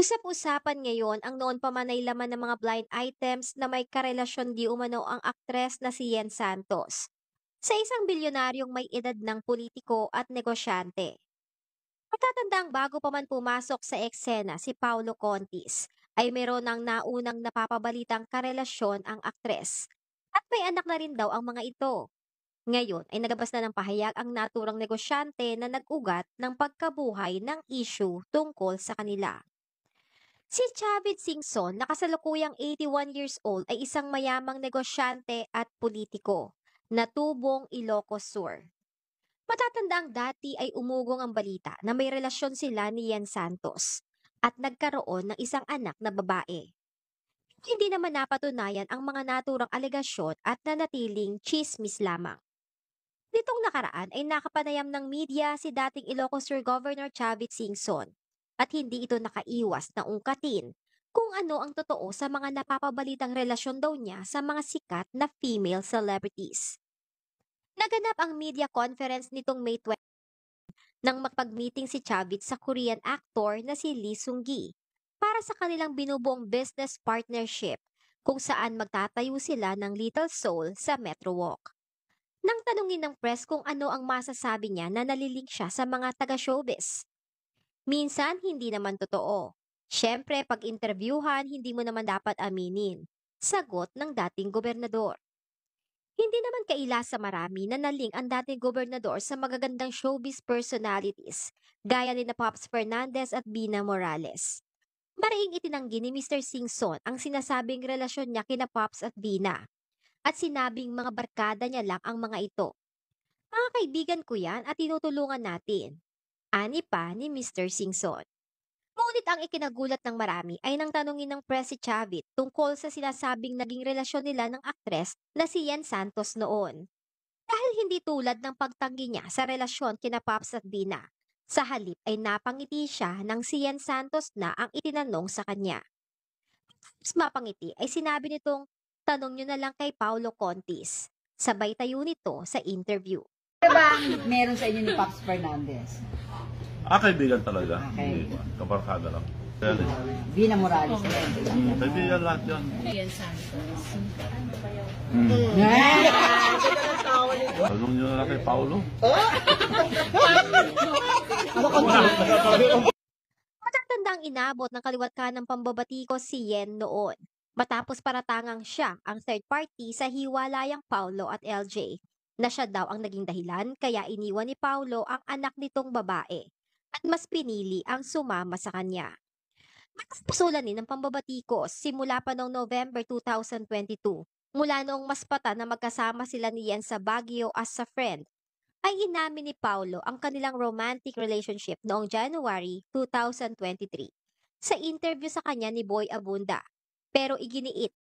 Usap-usapan ngayon ang noon pa man ay laman ng mga blind items na may karelasyon di umano ang aktres na si Yen Santos sa isang bilyonaryong may edad ng politiko at negosyante. Matatandaang bago pa man pumasok sa eksena si Paolo Contis ay meron ng naunang napapabalitang karelasyon ang aktres at may anak na rin daw ang mga ito. Ngayon ay nagabas na ng pahayag ang naturang negosyante na nag-ugat ng pagkabuhay ng isyu tungkol sa kanila. Si Chavit Singson na kasalukuyang 81 years old ay isang mayamang negosyante at politiko na tubong Ilocos Sur. Matatandaang dati ay umugong ang balita na may relasyon sila ni Yan Santos at nagkaroon ng isang anak na babae. Hindi naman napatunayan ang mga naturang alegasyon at nanatiling chismis lamang. Nitong nakaraan ay nakapanayam ng media si dating Ilocos Sur Governor Chavit Singson at hindi ito nakaiwas na ungkatin kung ano ang totoo sa mga napapabalitang relasyon daw niya sa mga sikat na female celebrities. Naganap ang media conference nitong May 20 nang magpag-meeting si Chavit sa Korean actor na si Lee Sung-gi para sa kanilang binubuong business partnership kung saan magtatayo sila ng Little Seoul sa Metro Walk. Nang tanungin ng press kung ano ang masasabi niya na nalilink siya sa mga taga-showbiz, Minsan, hindi naman totoo. Siyempre, pag interviewhan, hindi mo naman dapat aminin. Sagot ng dating gobernador. Hindi naman kaila sa marami na naling ang dating gobernador sa magagandang showbiz personalities gaya ni na Pops Fernandez at Bina Morales. Maraing itinanggi ni Mr. Singson ang sinasabing relasyon niya kina Pops at Bina at sinabing mga barkada niya lang ang mga ito. Mga kaibigan ko yan at tinutulungan natin ani pa ni Mr. Singson. Ngunit ang ikinagulat ng marami ay nang tanungin ng press si Chavit tungkol sa sinasabing naging relasyon nila ng aktres na si Yan Santos noon. Dahil hindi tulad ng pagtanggi niya sa relasyon kina Pops at Bina, sa halip ay napangiti siya nang si Yan Santos na ang itinanong sa kanya. Tapos mapangiti ay sinabi nitong, tanong nyo na lang kay Paolo Contis. Sabay tayo nito sa interview. Diba, meron sa inyo ni Pops Fernandez? Ah, kaibigan talaga? Ah, kaibigan. Kabarkada lang. Vina Morales. Mm, kaibigan lahat yun. Ian Santos. Mm. Tanong nyo na kay Paolo. Matatandang inabot ng kaliwat ka ng pambabatiko si Yen noon. Matapos paratangang siya ang third party sa hiwalayang Paolo at LJ na siya daw ang naging dahilan kaya iniwan ni Paolo ang anak nitong babae at mas pinili ang sumama sa kanya. Matapusulanin ng pambabatikos simula pa noong November 2022 mula noong mas pata na magkasama sila ni Ian sa Baguio as a friend ay inamin ni Paolo ang kanilang romantic relationship noong January 2023 sa interview sa kanya ni Boy Abunda pero iginiit